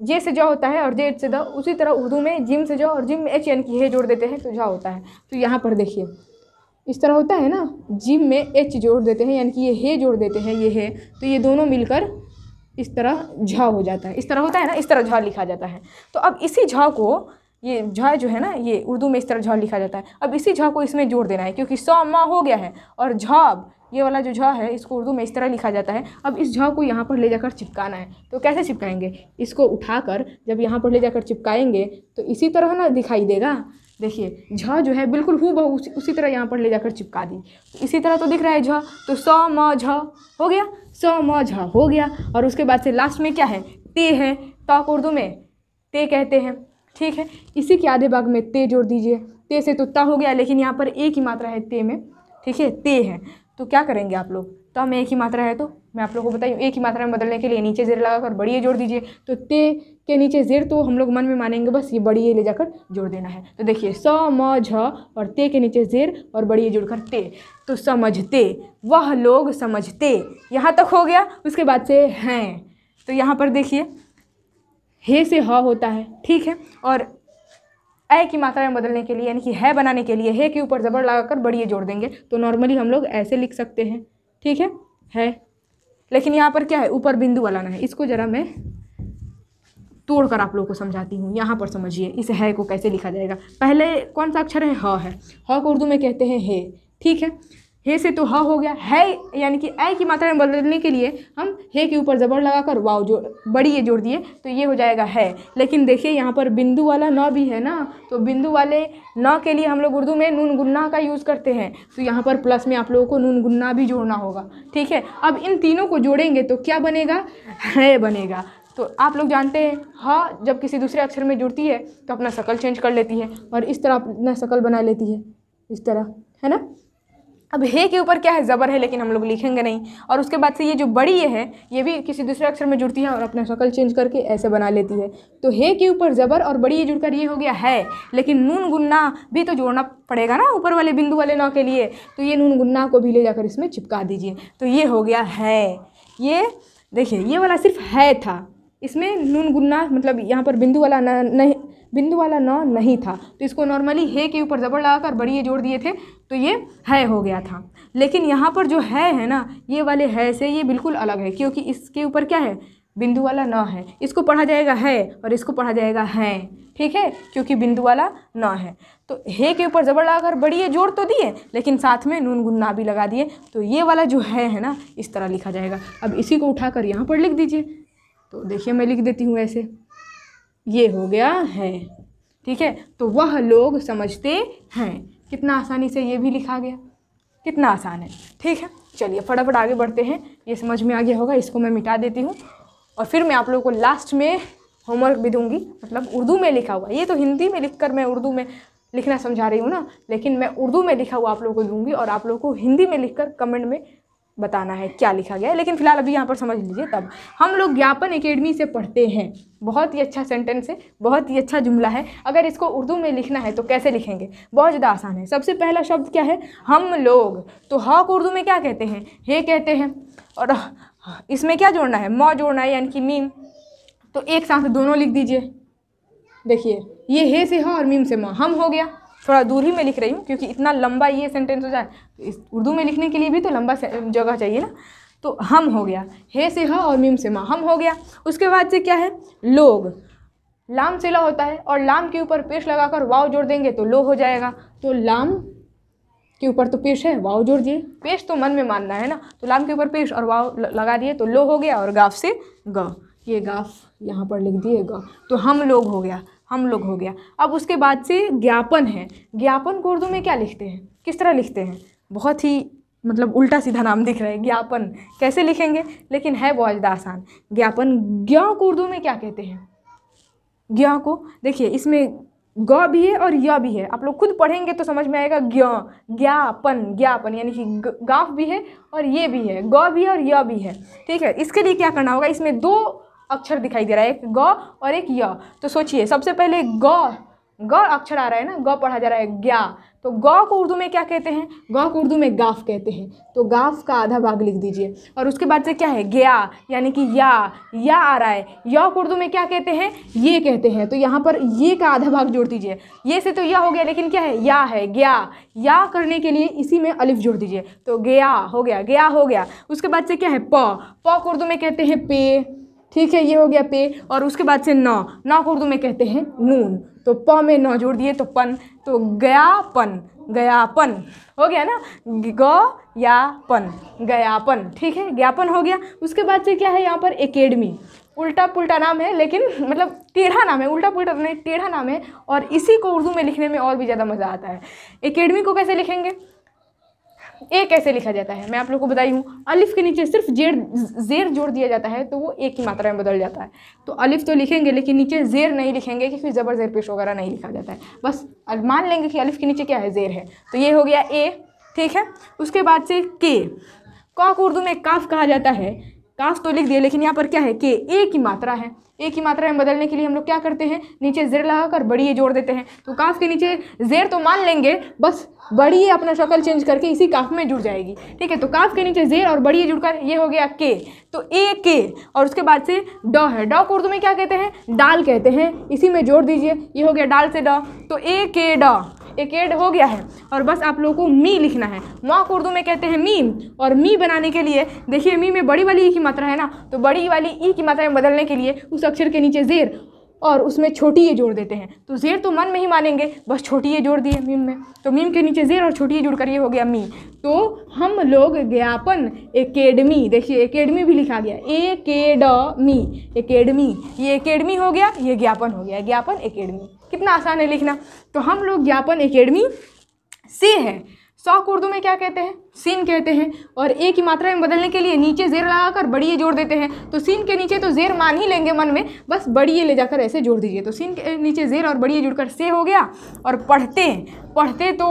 जे से जो होता है और जे से द उसी तरह उर्दू में जिम से जो और जिम में एच यानी कि हे जोड़ देते हैं तो जा होता है तो यहाँ पर देखिए इस तरह होता है ना जिम में एच जोड़ देते हैं यानी कि ये हे जोड़ देते हैं ये है तो ये दोनों मिलकर इस तरह झा हो जाता है इस तरह होता है ना इस तरह झा लिखा जाता है तो अब इसी झा को ये झा जो है ना ये उर्दू में इस तरह झा लिखा जाता है अब इसी झा को इसमें जोड़ देना है क्योंकि सौ माँ हो गया है और झाब ये वाला जो झ है इसको उर्दू में इस तरह लिखा जाता है अब इस झ को यहाँ पर ले जाकर चिपकाना है तो कैसे चिपकाएंगे इसको उठाकर जब यहाँ पर ले जाकर चिपकाएंगे तो इसी तरह ना दिखाई देगा देखिए झ जो है बिल्कुल हु बहु उसी, उसी तरह यहाँ पर ले जाकर चिपका दी तो इसी तरह तो दिख रहा है झ तो सौ म झ हो गया सौ म झ हो गया और उसके बाद से लास्ट में क्या है ते है तो उर्दू में ते कहते हैं ठीक है इसी के आधे भाग में ते जोड़ दीजिए ते से तो ता हो गया लेकिन यहाँ पर एक ही मात्रा है ते में ठीक है ते है तो क्या करेंगे आप लोग तो हम एक ही मात्रा है तो मैं आप लोगों को बताइए एक ही मात्रा में बदलने के लिए नीचे जेर लगाकर बड़ी ए जोड़ दीजिए तो ते के नीचे जेर तो हम लोग मन में मानेंगे बस ये बड़ी ए ले जाकर जोड़ देना है तो देखिए स म झ और ते के नीचे जेर और बड़ी ये जोड़कर ते तो समझते वह लोग समझते यहाँ तक हो गया उसके बाद से हैं तो यहाँ पर देखिए हे से ह होता है ठीक है और ए की मात्रा में बदलने के लिए यानी कि है बनाने के लिए है के ऊपर ज़बर लगाकर बढ़िए जोड़ देंगे तो नॉर्मली हम लोग ऐसे लिख सकते हैं ठीक है है लेकिन यहाँ पर क्या है ऊपर बिंदु वाला ना है इसको ज़रा मैं तोड़ कर आप लोगों को समझाती हूँ यहाँ पर समझिए इस है को कैसे लिखा जाएगा पहले कौन सा अक्षर है ह है ह को उर्दू में कहते हैं हे ठीक है हे से तो ह हो गया है यानी कि ऐ की मात्रा में बदलने के लिए हम हे के ऊपर ज़बर लगाकर वाव जो बड़ी ये जोड़ दिए तो ये हो जाएगा है लेकिन देखिए यहाँ पर बिंदु वाला न भी है ना तो बिंदु वाले न के लिए हम लोग उर्दू में नून गुन्ना का यूज़ करते हैं तो यहाँ पर प्लस में आप लोगों को नून गुन्ना भी जोड़ना होगा ठीक है अब इन तीनों को जोड़ेंगे तो क्या बनेगा है बनेगा तो आप लोग जानते हैं हाँ जब किसी दूसरे अक्षर में जुड़ती है तो अपना शकल चेंज कर लेती है और इस तरह अपना शकल बना लेती है इस तरह है ना अब हे के ऊपर क्या है ज़बर है लेकिन हम लोग लिखेंगे नहीं और उसके बाद से ये जो बड़ी ये है ये भी किसी दूसरे अक्षर में जुड़ती है और अपना शक्ल चेंज करके ऐसे बना लेती है तो हे के ऊपर ज़बर और बड़ी ये जुड़कर ये हो गया है लेकिन नून गुन्ना भी तो जोड़ना पड़ेगा ना ऊपर वाले बिंदु वाले नौ के लिए तो ये नून गुन्ना को भी ले जाकर इसमें चिपका दीजिए तो ये हो गया है ये देखिए ये वाला सिर्फ है था इसमें नून गुन्ना मतलब यहाँ पर बिंदु वाला नहीं बिंदु वाला न नहीं था तो इसको नॉर्मली है के ऊपर ज़बर लगाकर बड़ी ये जोड़ दिए थे तो ये है हो गया था लेकिन यहाँ पर जो है है ना ये वाले है से ये बिल्कुल अलग है क्योंकि इसके ऊपर क्या है बिंदु वाला न है इसको पढ़ा जाएगा है और इसको पढ़ा जाएगा है ठीक है क्योंकि बिंदु वाला न है तो हे के ऊपर ज़बर लगाकर बड़ी ये जोड़ तो दिए लेकिन साथ में नून गुन्ना भी लगा दिए तो ये वाला जो है है ना इस तरह लिखा जाएगा अब इसी को उठाकर यहाँ पर लिख दीजिए तो देखिए मैं लिख देती हूँ ऐसे ये हो गया है ठीक है तो वह लोग समझते हैं कितना आसानी से ये भी लिखा गया कितना आसान है ठीक है चलिए फटाफट आगे बढ़ते हैं ये समझ में आ गया होगा इसको मैं मिटा देती हूँ और फिर मैं आप लोगों को लास्ट में होमवर्क भी दूंगी मतलब उर्दू में लिखा हुआ ये तो हिंदी में लिख कर मैं उर्दू में लिखना समझा रही हूँ ना लेकिन मैं उर्दू में लिखा हुआ आप लोगों को दूंगी और आप लोगों को हिंदी में लिख कर कमेंट में बताना है क्या लिखा गया है लेकिन फिलहाल अभी यहाँ पर समझ लीजिए तब हम लोग ज्ञापन एकेडमी से पढ़ते हैं बहुत ही अच्छा सेंटेंस है बहुत ही अच्छा जुमला है अगर इसको उर्दू में लिखना है तो कैसे लिखेंगे बहुत ज़्यादा आसान है सबसे पहला शब्द क्या है हम लोग तो हा को उर्दू में क्या कहते हैं हे कहते हैं और इसमें क्या जोड़ना है मौ जोड़ना है यानी कि मीम तो एक साथ दोनों लिख दीजिए देखिए ये हे से ह और मीम से माँ हम हो गया थोड़ा दूर ही मैं लिख रही हूँ क्योंकि इतना लंबा ये सेंटेंस हो जाए तो इस उर्दू में लिखने के लिए भी तो लंबा जगह चाहिए ना तो हम हो गया हे से ह और मीम से माँ हम हो गया उसके बाद से क्या है लोग लाम से ला होता है और लाम के ऊपर पेश लगाकर वाव जोड़ देंगे तो लो हो जाएगा तो लाम के ऊपर तो पेश है वाव जोड़ दिए पेश तो मन में मानना है ना तो लाम के ऊपर पेश और वाव लगा दिए तो लो हो गया और गाफ से ग ये गाफ यहाँ पर लिख दिए ग तो हम लोग हो गया हम लोग हो गया अब उसके बाद से ज्ञापन है ज्ञापन को उर्दू में क्या लिखते हैं किस तरह लिखते हैं बहुत ही मतलब उल्टा सीधा नाम दिख रहा है ज्ञापन कैसे लिखेंगे लेकिन है बहुत ज़्यादा आसान ज्ञापन ज्ञा को उर्दू में क्या कहते हैं ज्ञ को देखिए इसमें ग भी है और य भी है आप लोग खुद पढ़ेंगे तो समझ में आएगा ज्ञ ज्ञापन ज्ञापन यानी कि गाफ भी है और ये भी है ग भी है और य भी है ठीक है इसके लिए क्या करना होगा इसमें दो अक्षर दिखाई दे रहा है एक ग और एक य तो सोचिए सबसे पहले ग ग अक्षर आ रहा है ना ग पढ़ा जा रहा है ग्या तो ग को उर्दू में क्या कहते हैं ग को उर्दू में गाफ कहते हैं तो गाफ का आधा भाग लिख दीजिए और उसके बाद से क्या है गया यानी कि या या आ रहा है य को उर्दू में क्या कहते हैं ये कहते हैं तो यहाँ पर ये का आधा भाग जोड़ दीजिए ये से तो यह हो गया लेकिन क्या है या है गया या करने के लिए इसी में अलिफ जोड़ दीजिए तो गया हो गया गया हो गया उसके बाद से क्या है प प को उर्दू में कहते हैं पे ठीक है ये हो गया पे और उसके बाद से नौ नौ को उर्दू में कहते हैं नून तो प में नौ जोड़ दिए तो पन तो गयापन गयापन हो गया ना ग या पन गयापन ठीक है ज्ञापन हो गया उसके बाद से क्या है यहाँ पर एकेडमी उल्टा पुल्टा नाम है लेकिन मतलब टेढ़ा नाम है उल्टा पुल्टा नहीं टेढ़ा नाम है और इसी को उर्दू में लिखने में और भी ज़्यादा मज़ा आता है एकेडमी को कैसे लिखेंगे ए कैसे लिखा जाता है मैं आप लोग को बताई हूँ अलिफ के नीचे सिर्फ जेर जेर जोड़ दिया जाता है तो वो एक ही मात्रा में बदल जाता है तो अलिफ तो लिखेंगे लेकिन नीचे जेर नहीं लिखेंगे क्योंकि ज़बर जेर पेश वगैरह नहीं लिखा जाता है बस मान लेंगे कि अलिफ के नीचे क्या है जेर है तो ये हो गया ए ठीक है उसके बाद से के कॉक उर्दू में काफ कहा जाता है कास्ट तो लिख दिया लेकिन यहाँ पर क्या है के ए की मात्रा है ए की मात्रा में बदलने के लिए हम लोग क्या करते हैं नीचे जेर लगाकर बड़ी ए जोड़ देते हैं तो काफ के नीचे जेर तो मान लेंगे बस बड़ी ए अपना शक्ल चेंज करके इसी काफ में जुड़ जाएगी ठीक है तो काफ के नीचे जेर और बड़ी ए जुड़कर ये हो गया के तो ए के और उसके बाद से ड है ड को उर्दू में क्या कहते हैं डाल कहते हैं इसी में जोड़ दीजिए ये हो गया डाल से ड तो ए के ड एकेड हो गया है और बस आप लोगों को मी लिखना है मॉक उर्दू में कहते हैं मीम और मी बनाने के लिए देखिए मी में बड़ी वाली ई की मात्रा है ना तो बड़ी वाली ई की मात्रा में बदलने के लिए उस अक्षर के नीचे जेर और उसमें छोटी ये जोड़ देते हैं तो जेर तो मन में ही मानेंगे बस छोटी ये जोड़ दिए मीम में तो मीम के नीचे जेर और छोटी ये जोड़ कर ये हो गया मी तो हम लोग ज्ञापन एकेडमी देखिए एकेडमी भी लिखा गया ए के डी एकेडमी ये एकेडमी हो गया ये ज्ञापन हो गया ज्ञापन एकेडमी कितना आसान है लिखना तो हम लोग ज्ञापन एकेडमी से है सौ उर्दू में क्या कहते हैं सीन कहते हैं और एक ही मात्रा में बदलने के लिए नीचे जेर लगाकर बड़ी जोड़ देते हैं तो सीन के नीचे तो जेर मान ही लेंगे मन में बस बड़ी ले जाकर ऐसे जोड़ दीजिए तो सीन के नीचे जेर और बड़ी जुड़कर से हो गया और पढ़ते हैं पढ़ते तो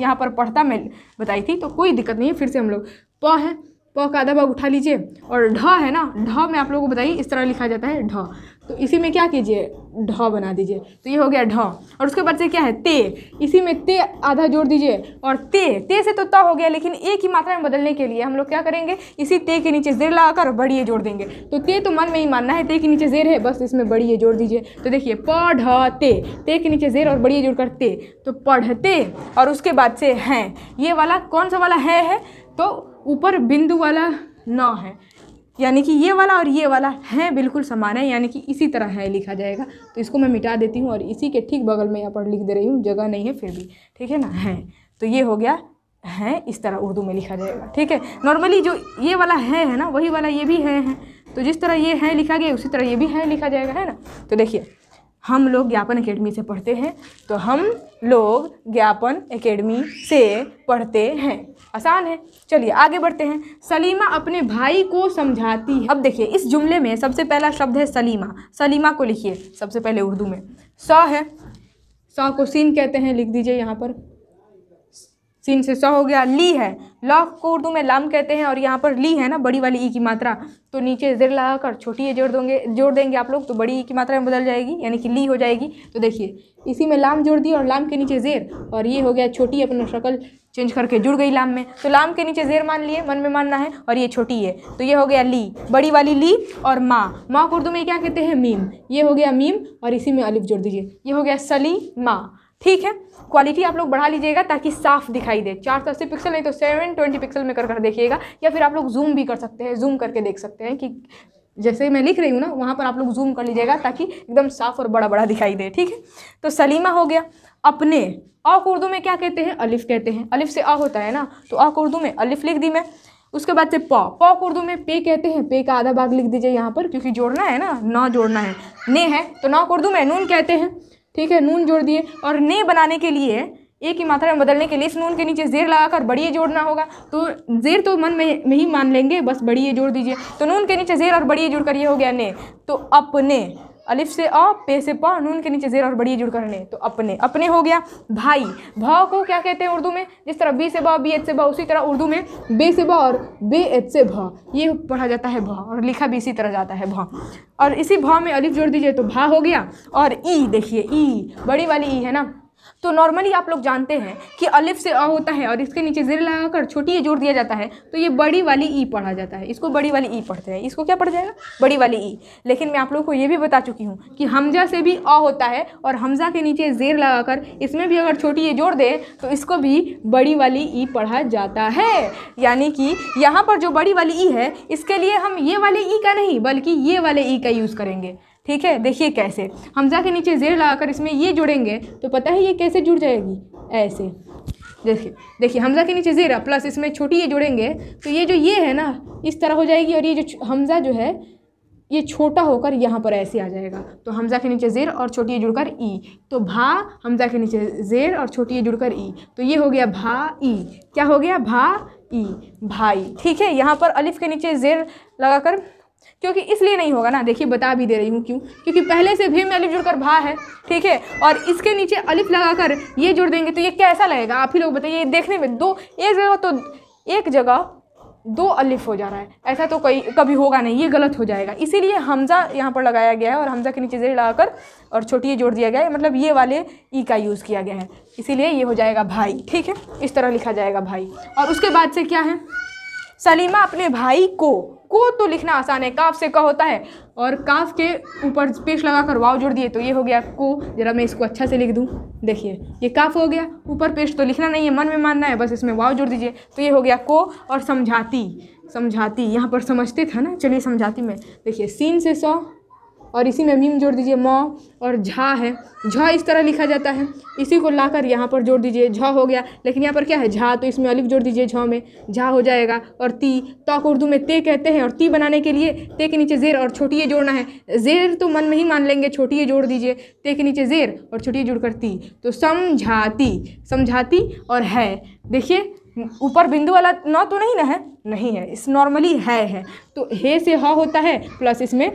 यहाँ पर पढ़ता मैं बताई थी तो कोई दिक्कत नहीं है फिर से हम लोग प है प का आधा भाग उठा लीजिए और ढ है ना ढ में आप लोगों को बताइए इस तरह लिखा जाता है ढ तो इसी में क्या कीजिए ढ बना दीजिए तो ये हो गया ढ और उसके बाद से क्या है ते इसी में ते आधा जोड़ दीजिए और ते ते से तो त हो गया लेकिन ए की मात्रा में बदलने के लिए हम लोग क्या करेंगे इसी ते के नीचे जेर लगाकर बड़ी जोड़ देंगे तो ते तो मन में ही मानना है ते के नीचे जेर है बस इसमें बड़ी जोड़ दीजिए तो देखिए प ढ ते ते के नीचे जेर और बड़ी जोड़ कर ते तो पढ़ते और उसके बाद से हैं ये वाला कौन सा वाला है, है तो ऊपर बिंदु वाला न है यानी कि ये वाला और ये वाला है बिल्कुल समान है यानी कि इसी तरह है लिखा जाएगा तो इसको मैं मिटा देती हूँ और इसी के ठीक बगल में यहाँ पर लिख दे रही हूँ जगह नहीं है फिर भी ठीक है ना है तो ये हो गया है इस तरह उर्दू में लिखा जाएगा ठीक है नॉर्मली जो ये वाला है है ना वही वाला ये भी है, है। तो जिस तरह ये है लिखा गया उसी तरह ये भी है लिखा जाएगा है ना तो देखिए हम लोग ज्ञापन एकेडमी से पढ़ते हैं तो हम लोग ज्ञापन एकेडमी से पढ़ते हैं आसान है चलिए आगे बढ़ते हैं सलीमा अपने भाई को समझाती है अब देखिए इस जुमले में सबसे पहला शब्द है सलीमा सलीमा को लिखिए सबसे पहले उर्दू में स है स को सीन कहते हैं लिख दीजिए यहाँ पर सीन से सौ हो गया ली है लॉ को उर्दू में लाम कहते हैं और यहाँ पर ली है ना बड़ी वाली ई e की मात्रा तो नीचे जेर लगा कर छोटी ये e जोड़ दोगे जोड़ देंगे आप लोग तो बड़ी ई e की मात्रा में बदल जाएगी यानी कि ली हो जाएगी तो देखिए इसी में लाम जोड़ दी और लाम के नीचे जेर और ये हो गया छोटी अपना शक्ल चेंज करके जुड़ गई लाम में तो लाम के नीचे जेर मान लिए मन में मानना है और ये छोटी है तो ये हो गया ली बड़ी वाली ली और माँ माँ को उर्दू में क्या कहते हैं मीम ये हो गया मीम और इसी में अलिफ जोड़ दीजिए ये हो गया सली माँ ठीक है क्वालिटी आप लोग बढ़ा लीजिएगा ताकि साफ दिखाई दे चार सौ अस्सी पिक्सल नहीं तो सेवन ट्वेंटी पिक्सल में कर कर देखिएगा या फिर आप लोग जूम भी कर सकते हैं जूम करके देख सकते हैं कि जैसे मैं लिख रही हूँ ना वहाँ पर आप लोग जूम कर लीजिएगा ताकि एकदम साफ और बड़ा बड़ा दिखाई दे ठीक है तो सलीमा हो गया अपने अ उर्दू में क्या कहते हैं अलिफ कहते हैं अलिफ से अ होता है ना तो अ उर्दू में अलिफ लिख दी मैं उसके बाद से पॉ पौ उर्दू में पे कहते हैं पे का आधा भाग लिख दीजिए यहाँ पर क्योंकि जोड़ना है ना ना जोड़ना है ने है तो ना उर्दू में नून कहते हैं ठीक है नून जोड़ दिए और ने बनाने के लिए ए की मात्रा में बदलने के लिए इस नून के नीचे जेर लगाकर बड़िए जोड़ना होगा तो जेर तो मन में, ही मान लेंगे बस बड़िए जोड़ दीजिए तो नून के नीचे जेर और जोड़ कर ये हो गया ने तो अपने अलिफ से अ पे से प नून के नीचे जेर और बड़ी जुड़ करने तो अपने अपने हो गया भाई भाव को क्या कहते हैं उर्दू में जिस तरह बी से भ बी एच से भा उसी तरह उर्दू में बे से ब और बे एच से भा ये पढ़ा जाता है भा और लिखा भी इसी तरह जाता है भा और इसी भाव में अलिफ जोड़ दीजिए तो भा हो गया और ई देखिए ई बड़ी वाली ई है ना तो नॉर्मली आप लोग जानते हैं कि अलिफ से अ होता है और इसके नीचे जेर लगाकर छोटी ये जोड़ दिया जाता है तो ये बड़ी वाली ई पढ़ा जाता है इसको बड़ी वाली ई पढ़ते हैं इसको क्या पढ़ जाएगा बड़ी वाली ई लेकिन मैं आप लोगों को ये भी बता चुकी हूँ कि हमजा से भी अ होता है और हमजा के नीचे जेर लगाकर इसमें भी अगर छोटी ये जोड़ दे तो इसको भी बड़ी वाली ई पढ़ा जाता है यानी कि यहाँ पर जो बड़ी वाली ई है इसके लिए हम ये वाले ई का नहीं बल्कि ये वाले ई का यूज़ करेंगे ठीक है देखिए कैसे हमजा के नीचे जेर लगाकर इसमें ये जुड़ेंगे तो पता है ये कैसे जुड़ जाएगी ऐसे देखिए देखिए हमजा के नीचे ज़ेरा प्लस इसमें छोटी ये जुड़ेंगे तो ये जो ये है ना इस तरह हो जाएगी और ये जो हमजा जो है ये छोटा होकर यहाँ पर ऐसे आ जाएगा तो हमजा के नीचे ज़ेर और छोटी ये जुड़कर ई तो भा हमजा के नीचे ज़ेर और छोटी ये जुड़कर ई तो ये हो गया भा ई क्या हो गया भा ई भाई ठीक है यहाँ पर अलिफ के नीचे ज़ेर लगाकर क्योंकि इसलिए नहीं होगा ना देखिए बता भी दे रही हूँ क्यों क्योंकि पहले से भी में अलिफ जुड़कर भा है ठीक है और इसके नीचे अलिफ लगाकर ये जुड़ देंगे तो ये कैसा लगेगा आप ही लोग बताइए देखने में दो एक जगह तो एक जगह दो अलिफ हो जा रहा है ऐसा तो कई कभी होगा नहीं ये गलत हो जाएगा इसीलिए हमज़ा यहाँ पर लगाया गया है और हमज़ा के नीचे जेर लगाकर और छोटी ये जोड़ दिया गया है मतलब ये वाले ई का यूज़ किया गया है इसीलिए ये हो जाएगा भाई ठीक है इस तरह लिखा जाएगा भाई और उसके बाद से क्या है सलीमा अपने भाई को को तो लिखना आसान है काफ से क का होता है और काफ के ऊपर पेश लगा कर वाव जोड़ दिए तो ये हो गया को ज़रा मैं इसको अच्छा से लिख दूँ देखिए ये काफ हो गया ऊपर पेश तो लिखना नहीं है मन में मानना है बस इसमें वाव जोड़ दीजिए तो ये हो गया को और समझाती समझाती यहाँ पर समझते थे ना चलिए समझाती मैं देखिए सीन से सौ और इसी में मीम जोड़ दीजिए मौ और झा है झा इस तरह लिखा जाता है इसी को लाकर यहाँ पर जोड़ दीजिए झ हो गया लेकिन यहाँ पर क्या है झा तो इसमें अलिफ जोड़ दीजिए झ में झा हो जाएगा और ती तो उर्दू में ते कहते हैं और ती बनाने के लिए ते के नीचे जेर और छोटी जोड़ना है जेर तो मन में ही मान लेंगे छोटी जोड़ दीजिए ते के नीचे जेर और छोटी जोड़कर ती तो समझाती समझाती और है देखिए ऊपर बिंदु वाला न तो नहीं ना है नहीं है इस नॉर्मली है है तो हे से ह होता है प्लस इसमें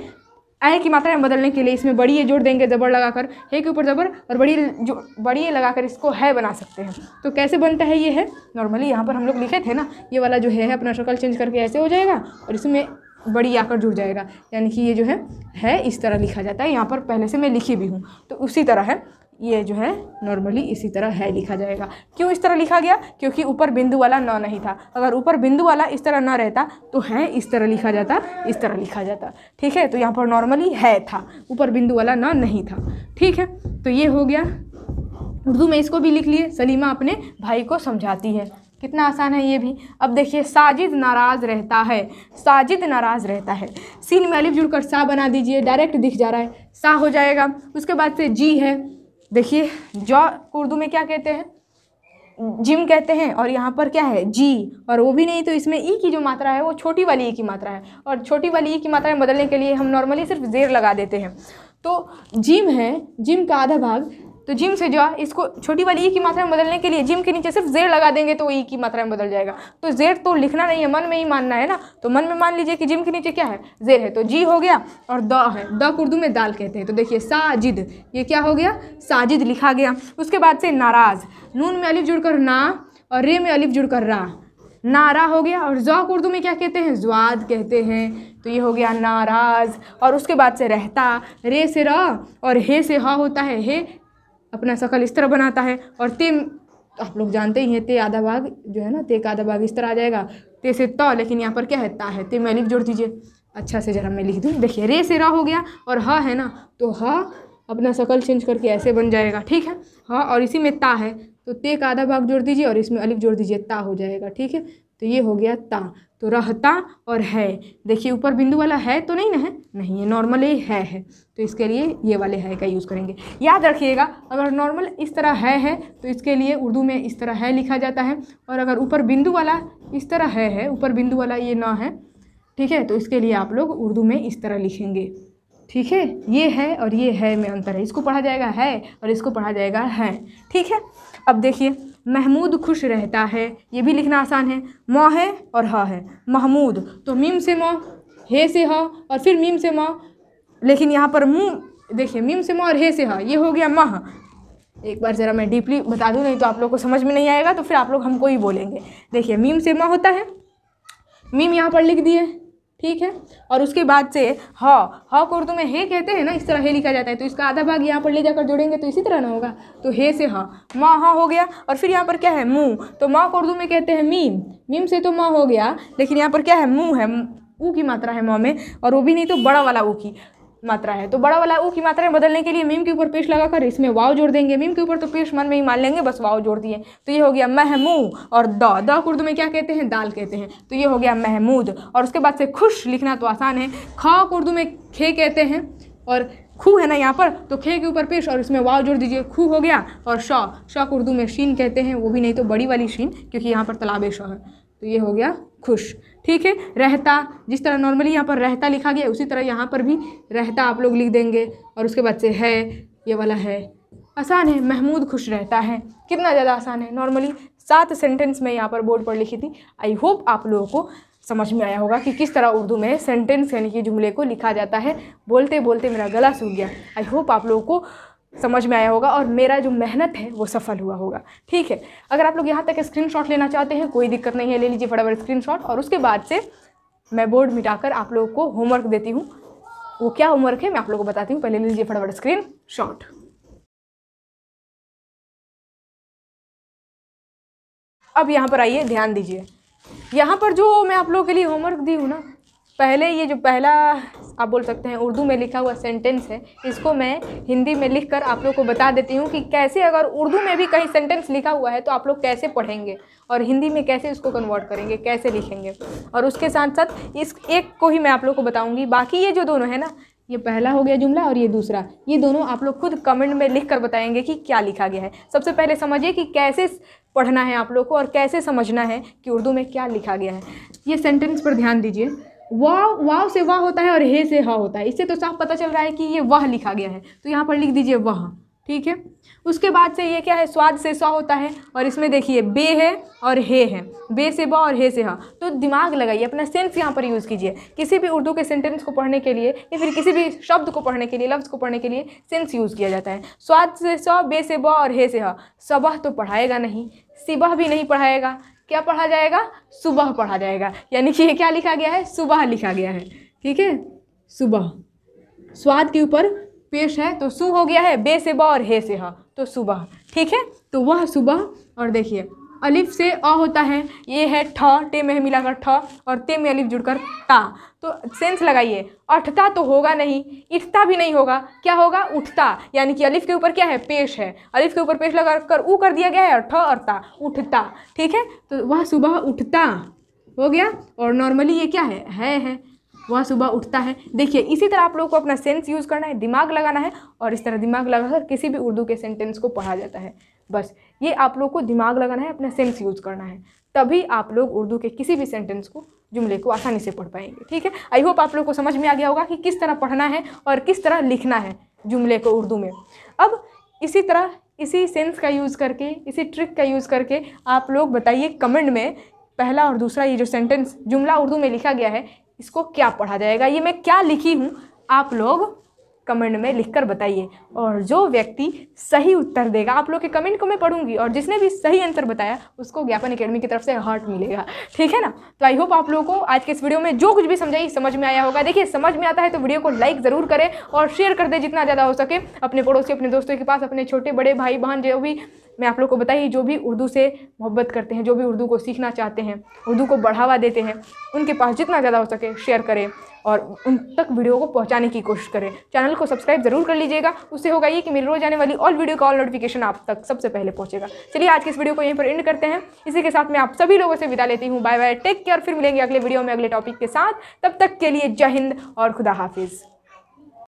आय की मात्रा में बदलने के लिए इसमें बड़ी ये जोड़ देंगे ज़बर लगाकर है के ऊपर ज़बर और बड़ी जो बड़ी ये लगाकर इसको है बना सकते हैं तो कैसे बनता है ये है नॉर्मली यहाँ पर हम लोग लिखे थे ना ये वाला जो है अपना शक्ल चेंज करके ऐसे हो जाएगा और इसमें बड़ी आकर जुड़ जाएगा यानी कि ये जो है है इस तरह लिखा जाता है यहाँ पर पहले से मैं लिखी भी हूँ तो उसी तरह है ये जो है नॉर्मली इसी तरह है लिखा जाएगा क्यों इस तरह लिखा गया क्योंकि ऊपर बिंदु वाला न नहीं था अगर ऊपर बिंदु वाला इस तरह न रहता तो है इस तरह लिखा जाता इस तरह लिखा जाता ठीक है तो यहाँ पर नॉर्मली है था ऊपर बिंदु वाला न नहीं था ठीक है तो ये हो गया उर्दू में इसको भी लिख लिए सलीमा अपने भाई को समझाती है कितना आसान है ये भी अब देखिए साजिद नाराज़ रहता है साजिद नाराज़ रहता है सीन में अलिफ जुड़कर सा बना दीजिए डायरेक्ट दिख जा रहा है सा हो जाएगा उसके बाद से जी है देखिए जॉ उर्दू में क्या कहते हैं जिम कहते हैं और यहाँ पर क्या है जी और वो भी नहीं तो इसमें ई की जो मात्रा है वो छोटी वाली ई की मात्रा है और छोटी वाली ई की मात्रा में बदलने के लिए हम नॉर्मली सिर्फ जेर लगा देते हैं तो जिम है जिम का आधा भाग तो जिम से जो है इसको छोटी वाली ई e की मात्रा में बदलने के लिए जिम के नीचे सिर्फ जेर लगा देंगे तो ई e की मात्रा में बदल जाएगा तो जेर तो लिखना नहीं है मन में ही मानना है ना तो मन में मान लीजिए कि जिम के नीचे क्या है जेर है तो जी हो गया और द है द उर्दू में दाल कहते हैं तो देखिए साजिद ये क्या हो गया साजिद लिखा गया उसके बाद से नाराज़ नून में अलिफ जुड़कर ना और रे में अलिफ जुड़कर रा नारा हो गया और जौक उर्दू में क्या कहते हैं जवाद कहते हैं तो ये हो गया नाराज़ और उसके बाद से रहता रे से र और हे से ह होता है हे अपना शकल इस तरह बनाता है और ते आप लोग जानते ही हैं ते आधा भाग जो है ना ते का आधा भाग इस तरह आ जाएगा ते से त लेकिन यहाँ पर क्या है ता है ते मैं लिख जोड़ दीजिए अच्छा से जरा मैं लिख दूँ देखिए रे से रा हो गया और ह है ना तो ह अपना शकल चेंज करके ऐसे बन जाएगा ठीक है ह और इसी में ता है तो ते का आधा भाग जोड़ दीजिए और इसमें अलिफ जोड़ दीजिए ता हो जाएगा ठीक है तो ये हो गया ता तो रहता और है देखिए ऊपर बिंदु वाला है तो नहीं ना है नहीं है नॉर्मल ही है है तो इसके लिए ये वाले है का यूज़ करेंगे याद रखिएगा अगर नॉर्मल इस तरह है है तो इसके लिए उर्दू में इस तरह है लिखा जाता है और अगर ऊपर बिंदु वाला इस तरह है है ऊपर बिंदु वाला ये ना है ठीक है तो इसके लिए आप लोग उर्दू में इस तरह लिखेंगे ठीक है ये है और ये है में अंतर है इसको पढ़ा जाएगा है और इसको पढ़ा जाएगा है ठीक है अब देखिए महमूद खुश रहता है ये भी लिखना आसान है म है और ह है महमूद तो मीम से म हे से ह और फिर मीम से म लेकिन यहाँ पर मुँह देखिए मीम से म और हे से ह ये हो गया मह एक बार ज़रा मैं डीपली बता दूँ नहीं तो आप लोग को समझ में नहीं आएगा तो फिर आप लोग हमको ही बोलेंगे देखिए मीम से माँ होता है मीम यहाँ पर लिख दिए ठीक है और उसके बाद से ह ह को उर्दू में हे कहते हैं ना इस तरह हे लिखा जाता है तो इसका आधा भाग यहाँ पर ले जाकर जोड़ेंगे तो इसी तरह ना होगा तो हे से हाँ माँ हाँ हो गया और फिर यहाँ पर क्या है मुँह तो माँ को उर्दू में कहते हैं मीम मीम से तो माँ हो गया लेकिन यहाँ पर क्या है मुँह है ऊ की मात्रा है माँ में और वो भी नहीं तो बड़ा वाला ऊ की मात्रा है तो बड़ा वाला ओ की मात्रा में बदलने के लिए मीम के ऊपर पेश लगाकर इसमें वाव जोड़ देंगे मीम के ऊपर तो पेश मन में ही मान लेंगे बस वाव जोड़ दिए तो ये हो गया महमू और द द उर्दू में क्या कहते हैं दाल कहते हैं तो ये हो गया महमूद और उसके बाद से खुश लिखना तो आसान है खा उर्दू में खे कहते हैं और खू है ना यहाँ पर तो खे के ऊपर पेश और इसमें वाव जोड़ दीजिए खू हो गया और शौ शौ उर्दू में शीन कहते हैं वो भी नहीं तो बड़ी वाली शीन क्योंकि यहाँ पर तालाब शौ है तो ये हो गया खुश ठीक है रहता जिस तरह नॉर्मली यहाँ पर रहता लिखा गया उसी तरह यहाँ पर भी रहता आप लोग लिख देंगे और उसके बाद से है ये वाला है आसान है महमूद खुश रहता है कितना ज़्यादा आसान है नॉर्मली सात सेंटेंस मैं यहाँ पर बोर्ड पर लिखी थी आई होप आप लोगों को समझ में आया होगा कि किस तरह उर्दू में सेंटेंस यानी कि जुमले को लिखा जाता है बोलते बोलते मेरा गला सूख गया आई होप आप लोगों को समझ में आया होगा और मेरा जो मेहनत है वो सफल हुआ होगा ठीक है अगर आप लोग यहाँ तक स्क्रीनशॉट लेना चाहते हैं कोई दिक्कत नहीं है ले लीजिए फटाफट स्क्रीनशॉट और उसके बाद से मैं बोर्ड मिटाकर आप लोगों को होमवर्क देती हूँ वो क्या होमवर्क है मैं आप लोगों को बताती हूँ पहले ले लीजिए फटाफट स्क्रीन शॉट अब यहाँ पर आइए ध्यान दीजिए यहाँ पर जो मैं आप लोगों के लिए होमवर्क दी हूँ ना पहले ये जो पहला आप बोल सकते हैं उर्दू में लिखा हुआ सेंटेंस है इसको मैं हिंदी में लिख कर आप लोग को बता देती हूँ कि कैसे अगर उर्दू में भी कहीं सेंटेंस लिखा हुआ है तो आप लोग कैसे पढ़ेंगे और हिंदी में कैसे इसको कन्वर्ट करेंगे कैसे लिखेंगे और उसके साथ साथ इस एक को ही मैं आप लोग को बताऊँगी बाकी ये जो दोनों है ना ये पहला हो गया जुमला और ये दूसरा ये दोनों आप लोग खुद कमेंट में लिख कर बताएंगे कि क्या लिखा गया है सबसे पहले समझिए कि कैसे पढ़ना है आप लोग को और कैसे समझना है कि उर्दू में क्या लिखा गया है ये सेंटेंस पर ध्यान दीजिए वाव वाव से वाह होता है और हे से हा होता है इससे तो साफ पता चल रहा है कि ये वह लिखा गया है तो यहाँ पर लिख दीजिए वह ठीक है उसके बाद से ये क्या है स्वाद से स्वा होता है और इसमें देखिए बे है और हे है बे से बा और हे से हा तो दिमाग लगाइए अपना सेंस यहाँ पर यूज़ कीजिए किसी भी उर्दू के सेंटेंस को पढ़ने के लिए या फिर किसी भी शब्द को पढ़ने के लिए लफ्ज़ को पढ़ने के लिए सेंस यूज़ किया जाता है स्वाद से स्व बे से बा और हे से हा सबह तो पढ़ाएगा नहीं सिबह भी नहीं पढ़ाएगा क्या पढ़ा जाएगा सुबह पढ़ा जाएगा यानी कि ये क्या लिखा गया है सुबह लिखा गया है ठीक है सुबह स्वाद के ऊपर पेश है तो सु हो गया है बे से ब और हे से ह तो सुबह ठीक है तो वह सुबह और देखिए अलिफ से अ होता है ये है ठ टे में मिलाकर ठ और ते में अलिफ जुड़कर ता तो सेंस लगाइए अठता तो होगा नहीं इठता भी नहीं होगा क्या होगा उठता यानी कि अलिफ के ऊपर क्या है पेश है अलिफ के ऊपर पेश लगा कर ऊ कर दिया गया है और ठ और ता उठता ठीक है तो वह सुबह उठता हो गया और नॉर्मली ये क्या है है है वह सुबह उठता है देखिए इसी तरह आप लोग को अपना सेंस यूज़ करना है दिमाग लगाना है और इस तरह दिमाग लगाकर किसी भी उर्दू के सेंटेंस को पढ़ा जाता है बस ये आप लोग को दिमाग लगाना है अपना सेंस यूज़ करना है तभी आप लोग उर्दू के किसी भी सेंटेंस को जुमले को आसानी से पढ़ पाएंगे ठीक है आई होप आप लोग को समझ में आ गया होगा कि किस तरह पढ़ना है और किस तरह लिखना है जुमले को उर्दू में अब इसी तरह इसी सेंस का यूज़ करके इसी ट्रिक का यूज़ करके आप लोग बताइए कमेंट में पहला और दूसरा ये जो सेंटेंस जुमला उर्दू में लिखा गया है इसको क्या पढ़ा जाएगा ये मैं क्या लिखी हूँ आप लोग कमेंट में लिखकर बताइए और जो व्यक्ति सही उत्तर देगा आप लोग के कमेंट को मैं पढ़ूंगी और जिसने भी सही आंसर बताया उसको ज्ञापन एकेडमी की तरफ से हार्ट मिलेगा ठीक है ना तो आई होप आप लोगों को आज के इस वीडियो में जो कुछ भी समझाई समझ में आया होगा देखिए समझ में आता है तो वीडियो को लाइक ज़रूर करें और शेयर कर दे जितना ज़्यादा हो सके अपने पड़ोसी अपने दोस्तों के पास अपने छोटे बड़े भाई बहन जो भी मैं आप लोग को बताइए जो भी उर्दू से मोहब्बत करते हैं जो भी उर्दू को सीखना चाहते हैं उर्दू को बढ़ावा देते हैं उनके पास जितना ज़्यादा हो सके शेयर करें और उन तक वीडियो को पहुँचाने की कोशिश करें चैनल को सब्सक्राइब ज़रूर कर लीजिएगा उससे होगा ये कि मेरी रोज़ आने वाली ऑल वीडियो का ऑल नोटिफिकेशन आप तक सबसे पहले पहुँचेगा चलिए आज के इस वीडियो को यहीं पर एंड करते हैं इसी के साथ मैं आप सभी लोगों से विदा लेती हूँ बाय बाय टेक केयर फिर मिलेंगे अगले वीडियो में अगले टॉपिक के साथ तब तक के लिए जय हिंद और खुदा हाफिज़